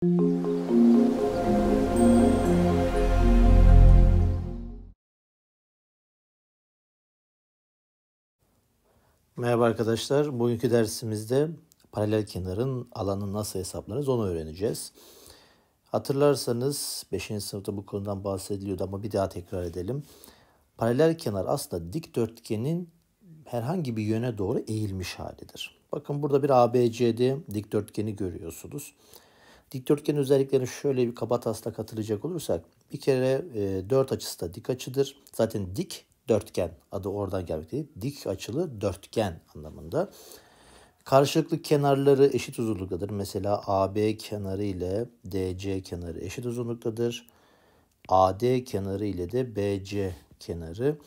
Merhaba arkadaşlar. Bugünkü dersimizde paralel kenarın alanını nasıl hesaplarız onu öğreneceğiz. Hatırlarsanız 5. sınıfta bu konudan bahsediliyordu ama bir daha tekrar edelim. Paralel kenar aslında dikdörtgenin herhangi bir yöne doğru eğilmiş halidir. Bakın burada bir ABCD dikdörtgeni görüyorsunuz. Dikdörtgen özelliklerini şöyle bir kaba taslak hatırlayacak olursak bir kere e, dört açısı da dik açıdır. Zaten dik dörtgen adı oradan gelmektedir. Dik açılı dörtgen anlamında. Karşılıklı kenarları eşit uzunluktadır. Mesela AB kenarı ile DC kenarı eşit uzunluktadır. AD kenarı ile de BC kenarı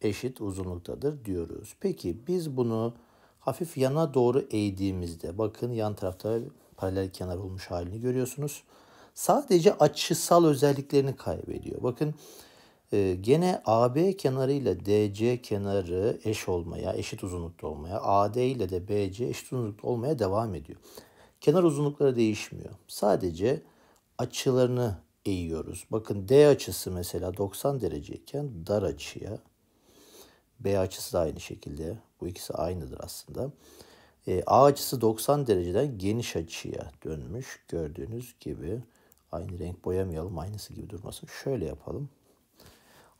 eşit uzunluktadır diyoruz. Peki biz bunu hafif yana doğru eğdiğimizde bakın yan tarafta paralel kenar olmuş halini görüyorsunuz. Sadece açısal özelliklerini kaybediyor. Bakın e, gene AB kenarı ile DC kenarı eş olmaya, eşit uzunlukta olmaya, AD ile de BC eşit uzunlukta olmaya devam ediyor. Kenar uzunlukları değişmiyor. Sadece açılarını eğiyoruz. Bakın D açısı mesela 90 dereceyken dar açıya, B açısı da aynı şekilde. Bu ikisi aynıdır aslında. E, A açısı 90 dereceden geniş açıya dönmüş gördüğünüz gibi. Aynı renk boyamayalım aynısı gibi durmasın. Şöyle yapalım.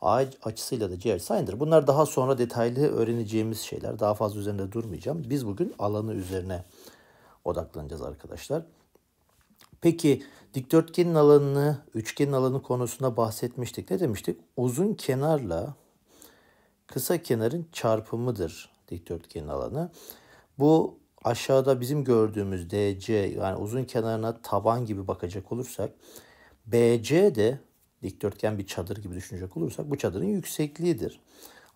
A açısıyla da C açısı aynıdır. Bunlar daha sonra detaylı öğreneceğimiz şeyler. Daha fazla üzerinde durmayacağım. Biz bugün alanı üzerine odaklanacağız arkadaşlar. Peki dikdörtgenin alanını, üçgenin alanı konusunda bahsetmiştik. Ne demiştik? Uzun kenarla kısa kenarın çarpımıdır dikdörtgenin alanı. Bu aşağıda bizim gördüğümüz DC yani uzun kenarına taban gibi bakacak olursak BC de dikdörtgen bir çadır gibi düşünecek olursak bu çadırın yüksekliğidir.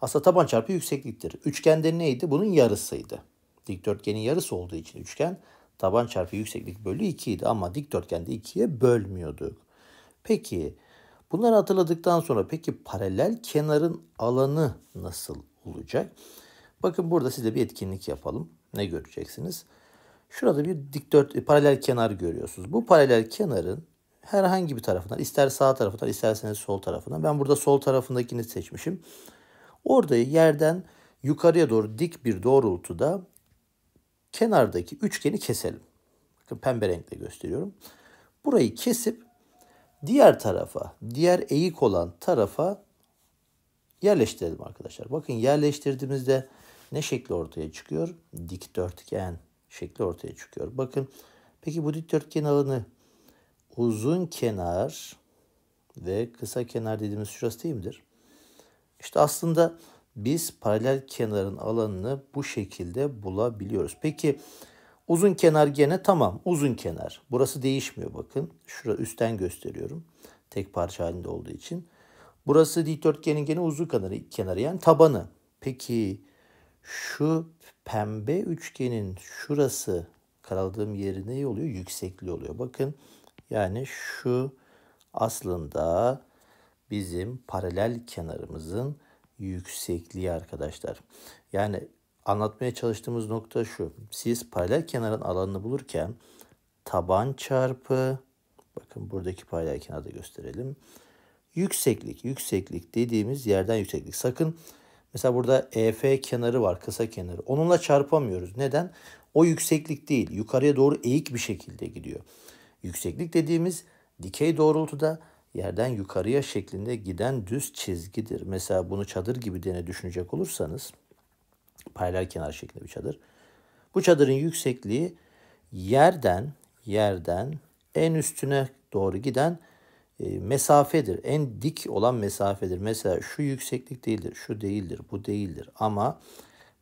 Aslında taban çarpı yüksekliktir. Üçgende neydi? Bunun yarısıydı. Dikdörtgenin yarısı olduğu için üçgen taban çarpı yükseklik bölü 2 idi ama dikdörtgende 2'ye bölmüyorduk. Peki bunları hatırladıktan sonra peki paralel kenarın alanı nasıl olacak? Bakın burada size bir etkinlik yapalım. Ne göreceksiniz? Şurada bir dikdört e, paralel kenar görüyorsunuz. Bu paralel kenarın herhangi bir tarafından ister sağ tarafından isterseniz sol tarafından. Ben burada sol tarafındakini seçmişim. Orada yerden yukarıya doğru dik bir doğrultuda kenardaki üçgeni keselim. Bakın pembe renkle gösteriyorum. Burayı kesip diğer tarafa, diğer eğik olan tarafa yerleştirelim arkadaşlar. Bakın yerleştirdiğimizde ne şekli ortaya çıkıyor? Dikdörtgen şekli ortaya çıkıyor. Bakın peki bu dikdörtgen alanı uzun kenar ve kısa kenar dediğimiz şurası değil midir? İşte aslında biz paralel kenarın alanını bu şekilde bulabiliyoruz. Peki uzun kenar gene tamam uzun kenar. Burası değişmiyor bakın. Şura üstten gösteriyorum. Tek parça halinde olduğu için. Burası dikdörtgenin gene uzun kenarı, kenarı yani tabanı. Peki şu pembe üçgenin şurası karaladığım yeri ne oluyor? Yüksekliği oluyor. Bakın yani şu aslında bizim paralel kenarımızın yüksekliği arkadaşlar. Yani anlatmaya çalıştığımız nokta şu. Siz paralel kenarın alanını bulurken taban çarpı bakın buradaki paralel kenarda gösterelim. Yükseklik, yükseklik dediğimiz yerden yükseklik. Sakın Mesela burada EF kenarı var kısa kenarı. Onunla çarpamıyoruz. Neden? O yükseklik değil. Yukarıya doğru eğik bir şekilde gidiyor. Yükseklik dediğimiz dikey doğrultuda yerden yukarıya şeklinde giden düz çizgidir. Mesela bunu çadır gibi dene düşünecek olursanız paralel kenar şeklinde bir çadır. Bu çadırın yüksekliği yerden yerden en üstüne doğru giden e, mesafedir. En dik olan mesafedir. Mesela şu yükseklik değildir, şu değildir, bu değildir. Ama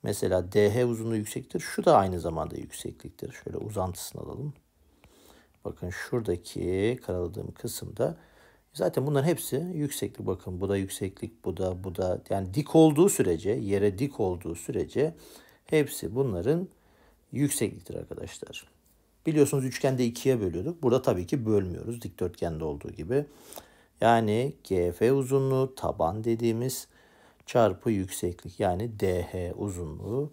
mesela DH uzunluğu yüksektir. Şu da aynı zamanda yüksekliktir. Şöyle uzantısını alalım. Bakın şuradaki karaladığım kısımda zaten bunların hepsi yükseklik. Bakın bu da yükseklik, bu da, bu da. Yani dik olduğu sürece, yere dik olduğu sürece hepsi bunların yüksekliktir arkadaşlar. Biliyorsunuz üçgende ikiye bölüyorduk. Burada tabii ki bölmüyoruz dikdörtgende olduğu gibi. Yani GF uzunluğu taban dediğimiz çarpı yükseklik yani DH uzunluğu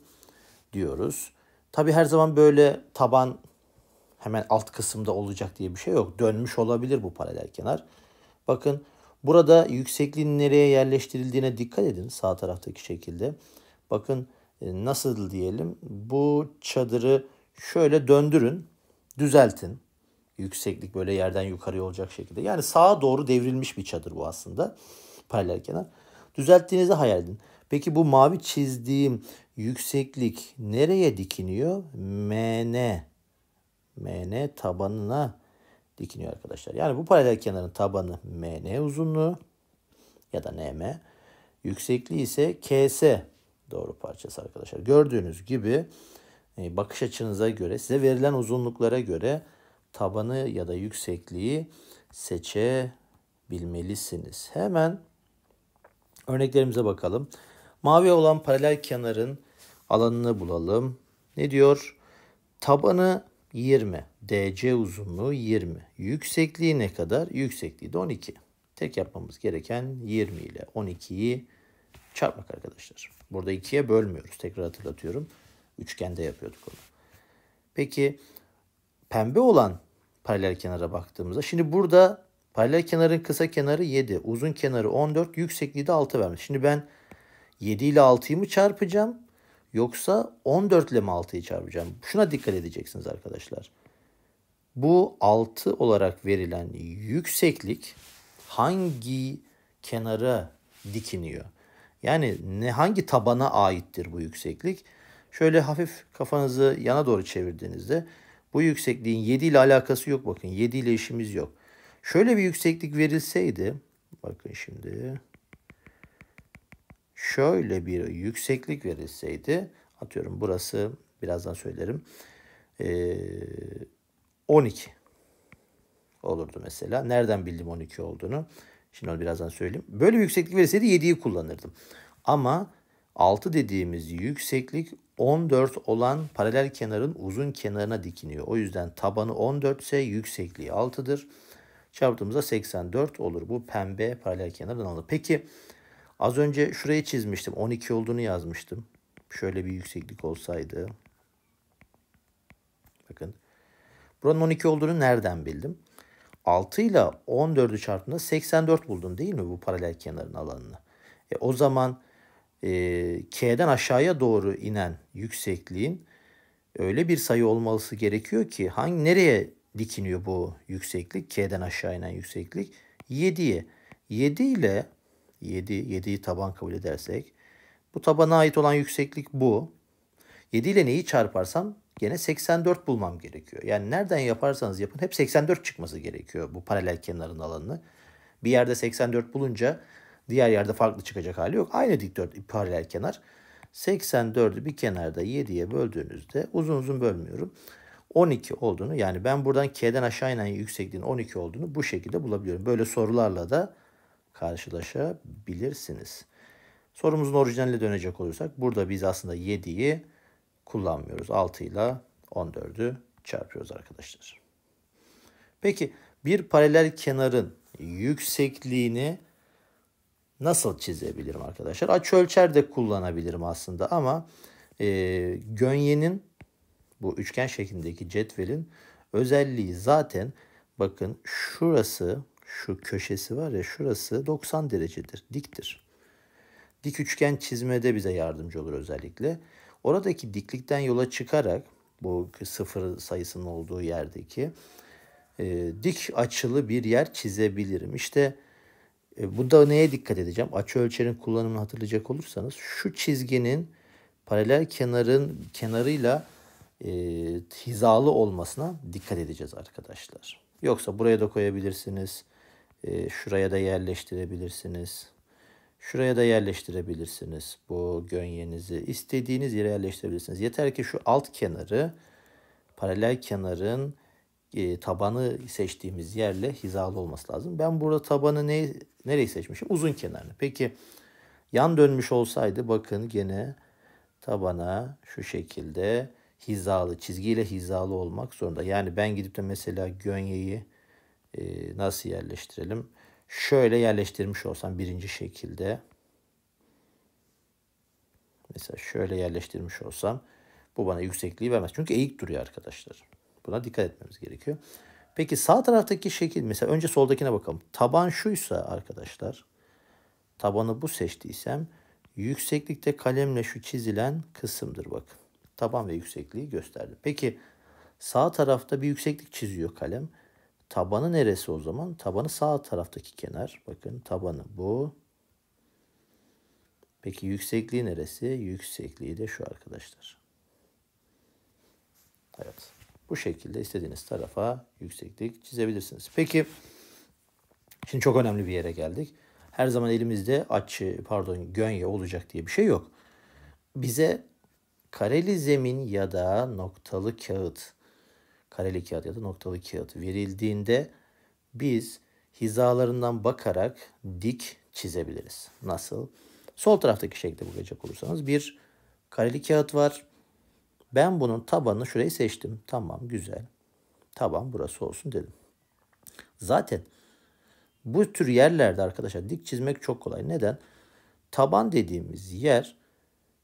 diyoruz. Tabii her zaman böyle taban hemen alt kısımda olacak diye bir şey yok. Dönmüş olabilir bu paralel kenar. Bakın burada yüksekliğin nereye yerleştirildiğine dikkat edin sağ taraftaki şekilde. Bakın e, nasıl diyelim bu çadırı şöyle döndürün düzeltin. Yükseklik böyle yerden yukarıya olacak şekilde. Yani sağa doğru devrilmiş bir çadır bu aslında. Paralel kenar. Düzelttiğinizi hayal edin. Peki bu mavi çizdiğim yükseklik nereye dikiniyor? MN. MN tabanına dikiniyor arkadaşlar. Yani bu paralel kenarın tabanı MN uzunluğu ya da NM. Yüksekliği ise KS doğru parçası arkadaşlar. Gördüğünüz gibi ee, bakış açınıza göre, size verilen uzunluklara göre tabanı ya da yüksekliği seçebilmelisiniz. Hemen örneklerimize bakalım. Mavi olan paralel kenarın alanını bulalım. Ne diyor? Tabanı 20. DC uzunluğu 20. Yüksekliği ne kadar? Yüksekliği de 12. Tek yapmamız gereken 20 ile 12'yi çarpmak arkadaşlar. Burada 2'ye bölmüyoruz. Tekrar hatırlatıyorum. Üçgende yapıyorduk onu. Peki pembe olan paralel kenara baktığımızda şimdi burada paralel kenarın kısa kenarı 7, uzun kenarı 14, yüksekliği de 6 vermiş. Şimdi ben 7 ile 6'yı mı çarpacağım yoksa 14 ile mi 6'yı çarpacağım? Şuna dikkat edeceksiniz arkadaşlar. Bu 6 olarak verilen yükseklik hangi kenara dikiniyor? Yani ne hangi tabana aittir bu yükseklik? Şöyle hafif kafanızı yana doğru çevirdiğinizde bu yüksekliğin 7 ile alakası yok bakın. 7 ile işimiz yok. Şöyle bir yükseklik verilseydi bakın şimdi şöyle bir yükseklik verilseydi atıyorum burası birazdan söylerim 12 ee, olurdu mesela. Nereden bildim 12 olduğunu? Şimdi onu birazdan söyleyeyim. Böyle bir yükseklik verilseydi 7'yi kullanırdım. Ama 6 dediğimiz yükseklik 14 olan paralel kenarın uzun kenarına dikiniyor. O yüzden tabanı 14 ise yüksekliği 6'dır. Çarptığımızda 84 olur. Bu pembe paralel kenarın alanı. Peki az önce şurayı çizmiştim. 12 olduğunu yazmıştım. Şöyle bir yükseklik olsaydı. Bakın. Buranın 12 olduğunu nereden bildim? 6 ile 14'ü çarptığında 84 buldun değil mi bu paralel kenarın alanını? E, o zaman e, K'den aşağıya doğru inen yüksekliğin öyle bir sayı olması gerekiyor ki hangi nereye dikiniyor bu yükseklik? K'den aşağı inen yükseklik 7'ye. 7 ile 7 7'yi taban kabul edersek bu tabana ait olan yükseklik bu. 7 ile neyi çarparsam gene 84 bulmam gerekiyor. Yani nereden yaparsanız yapın hep 84 çıkması gerekiyor bu paralel kenarın alanını. Bir yerde 84 bulunca Diğer yerde farklı çıkacak hali yok. Aynı dikdört paralel kenar. 84'ü bir kenarda 7'ye böldüğünüzde uzun uzun bölmüyorum. 12 olduğunu yani ben buradan K'den aşağı inen yüksekliğin 12 olduğunu bu şekilde bulabiliyorum. Böyle sorularla da karşılaşabilirsiniz. Sorumuzun orijinaline dönecek olursak burada biz aslında 7'yi kullanmıyoruz. 6 ile 14'ü çarpıyoruz arkadaşlar. Peki bir paralel kenarın yüksekliğini nasıl çizebilirim arkadaşlar? Aç ölçer de kullanabilirim aslında ama e, gönyenin bu üçgen şeklindeki cetvelin özelliği zaten bakın şurası şu köşesi var ya şurası 90 derecedir diktir. Dik üçgen çizmede bize yardımcı olur özellikle. Oradaki diklikten yola çıkarak bu sıfır sayısının olduğu yerdeki e, dik açılı bir yer çizebilirim. İşte bu e, burada neye dikkat edeceğim? Açı ölçerin kullanımını hatırlayacak olursanız şu çizginin paralel kenarın kenarıyla e, hizalı olmasına dikkat edeceğiz arkadaşlar. Yoksa buraya da koyabilirsiniz. E, şuraya da yerleştirebilirsiniz. Şuraya da yerleştirebilirsiniz. Bu gönyenizi istediğiniz yere yerleştirebilirsiniz. Yeter ki şu alt kenarı paralel kenarın e, tabanı seçtiğimiz yerle hizalı olması lazım. Ben burada tabanı ne, nereyi seçmişim? Uzun kenarını. Peki yan dönmüş olsaydı bakın gene tabana şu şekilde hizalı, çizgiyle hizalı olmak zorunda. Yani ben gidip de mesela gönyeyi e, nasıl yerleştirelim? Şöyle yerleştirmiş olsam birinci şekilde. Mesela şöyle yerleştirmiş olsam bu bana yüksekliği vermez. Çünkü eğik duruyor arkadaşlar. Buna dikkat etmemiz gerekiyor. Peki sağ taraftaki şekil mesela önce soldakine bakalım. Taban şuysa arkadaşlar tabanı bu seçtiysem yükseklikte kalemle şu çizilen kısımdır bakın. Taban ve yüksekliği gösterdi. Peki sağ tarafta bir yükseklik çiziyor kalem. Tabanı neresi o zaman? Tabanı sağ taraftaki kenar. Bakın tabanı bu. Peki yüksekliği neresi? Yüksekliği de şu arkadaşlar. Evet. Bu şekilde istediğiniz tarafa yükseklik çizebilirsiniz. Peki şimdi çok önemli bir yere geldik. Her zaman elimizde açı pardon gönye olacak diye bir şey yok. Bize kareli zemin ya da noktalı kağıt kareli kağıt ya da noktalı kağıt verildiğinde biz hizalarından bakarak dik çizebiliriz. Nasıl? Sol taraftaki şekilde bakacak olursanız bir kareli kağıt var. Ben bunun tabanını şurayı seçtim. Tamam güzel. Taban burası olsun dedim. Zaten bu tür yerlerde arkadaşlar dik çizmek çok kolay. Neden? Taban dediğimiz yer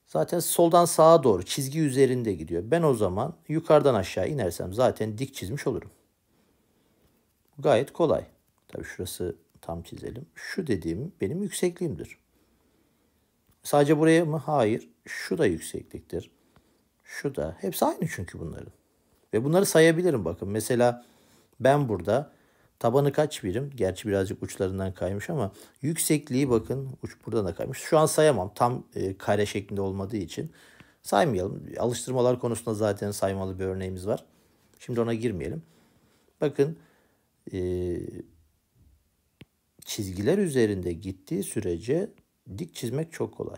zaten soldan sağa doğru çizgi üzerinde gidiyor. Ben o zaman yukarıdan aşağı inersem zaten dik çizmiş olurum. Gayet kolay. Tabi şurası tam çizelim. Şu dediğim benim yüksekliğimdir. Sadece buraya mı? Hayır. Şu da yüksekliktir şu da. Hepsi aynı çünkü bunların. Ve bunları sayabilirim bakın. Mesela ben burada tabanı kaç birim? Gerçi birazcık uçlarından kaymış ama yüksekliği bakın uç buradan da kaymış. Şu an sayamam tam e, kare şeklinde olmadığı için. Saymayalım. Alıştırmalar konusunda zaten saymalı bir örneğimiz var. Şimdi ona girmeyelim. Bakın e, çizgiler üzerinde gittiği sürece dik çizmek çok kolay.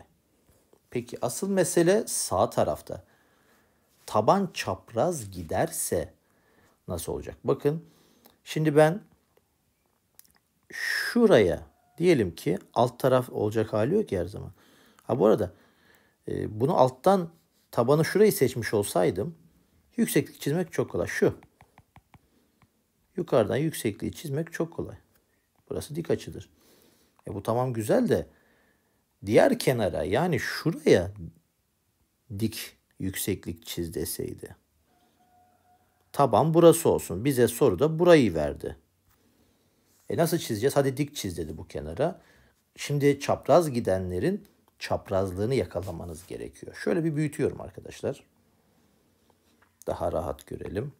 Peki asıl mesele sağ tarafta taban çapraz giderse nasıl olacak? Bakın şimdi ben şuraya diyelim ki alt taraf olacak hali yok her zaman. Ha bu arada e, bunu alttan tabanı şurayı seçmiş olsaydım yükseklik çizmek çok kolay. Şu yukarıdan yüksekliği çizmek çok kolay. Burası dik açıdır. E bu tamam güzel de diğer kenara yani şuraya dik yükseklik çiz deseydi. Taban burası olsun. Bize soru da burayı verdi. E nasıl çizeceğiz? Hadi dik çiz dedi bu kenara. Şimdi çapraz gidenlerin çaprazlığını yakalamanız gerekiyor. Şöyle bir büyütüyorum arkadaşlar. Daha rahat görelim.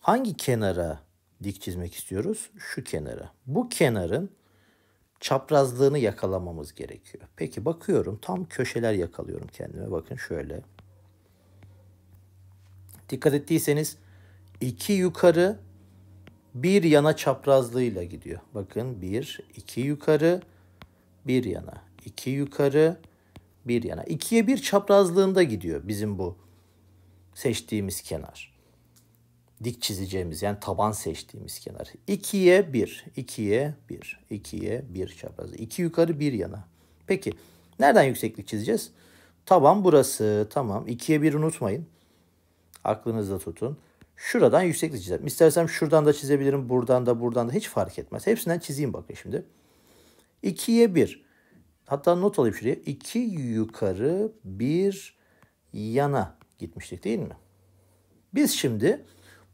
Hangi kenara dik çizmek istiyoruz? Şu kenara. Bu kenarın çaprazlığını yakalamamız gerekiyor. Peki bakıyorum tam köşeler yakalıyorum kendime. Bakın şöyle. Dikkat ettiyseniz iki yukarı bir yana çaprazlığıyla gidiyor. Bakın bir, iki yukarı bir yana. iki yukarı bir yana. ikiye bir çaprazlığında gidiyor bizim bu seçtiğimiz kenar dik çizeceğimiz yani taban seçtiğimiz kenar. 2'ye 1, 2'ye 1, 2'ye 1 çaprazı. 2 yukarı 1 yana. Peki nereden yükseklik çizeceğiz? Taban burası tamam. 2'ye 1 unutmayın. Aklınızda tutun. Şuradan yükseklik çizerim. İstersem şuradan da çizebilirim. Buradan da buradan da hiç fark etmez. Hepsinden çizeyim bakın şimdi. 2'ye 1. Hatta not alayım şuraya. 2 yukarı 1 yana gitmiştik değil mi? Biz şimdi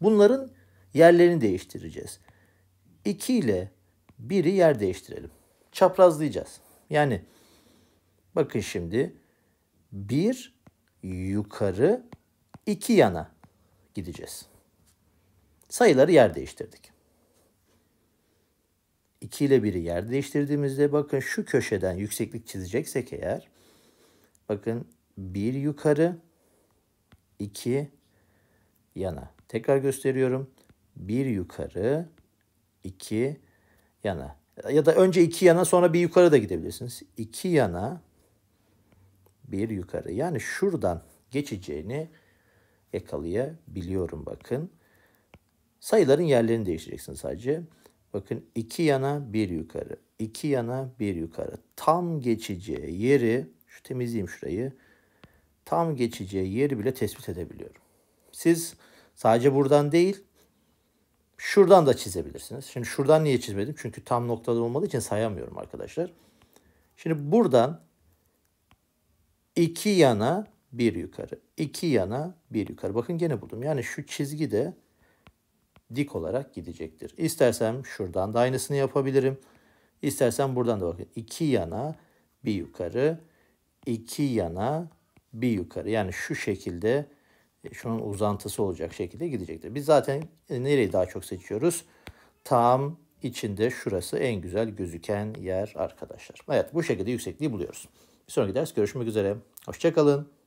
Bunların yerlerini değiştireceğiz. 2 ile 1'i yer değiştirelim. Çaprazlayacağız. Yani bakın şimdi 1 yukarı 2 yana gideceğiz. Sayıları yer değiştirdik. 2 ile 1'i yer değiştirdiğimizde bakın şu köşeden yükseklik çizeceksek eğer bakın 1 yukarı 2 yana. Tekrar gösteriyorum. Bir yukarı, iki yana. Ya da önce iki yana sonra bir yukarı da gidebilirsiniz. İki yana, bir yukarı. Yani şuradan geçeceğini yakalayabiliyorum bakın. Sayıların yerlerini değiştireceksin sadece. Bakın iki yana bir yukarı. iki yana bir yukarı. Tam geçeceği yeri şu temizleyeyim şurayı. Tam geçeceği yeri bile tespit edebiliyorum. Siz sadece buradan değil şuradan da çizebilirsiniz. Şimdi şuradan niye çizmedim? Çünkü tam noktada olmadığı için sayamıyorum arkadaşlar. Şimdi buradan iki yana bir yukarı. iki yana bir yukarı. Bakın gene buldum. Yani şu çizgi de dik olarak gidecektir. İstersem şuradan da aynısını yapabilirim. İstersen buradan da bakın. iki yana bir yukarı. iki yana bir yukarı. Yani şu şekilde şunun uzantısı olacak şekilde gidecektir. Biz zaten e, nereyi daha çok seçiyoruz? Tam içinde şurası en güzel gözüken yer arkadaşlar. Evet bu şekilde yüksekliği buluyoruz. Bir sonraki ders görüşmek üzere. Hoşçakalın.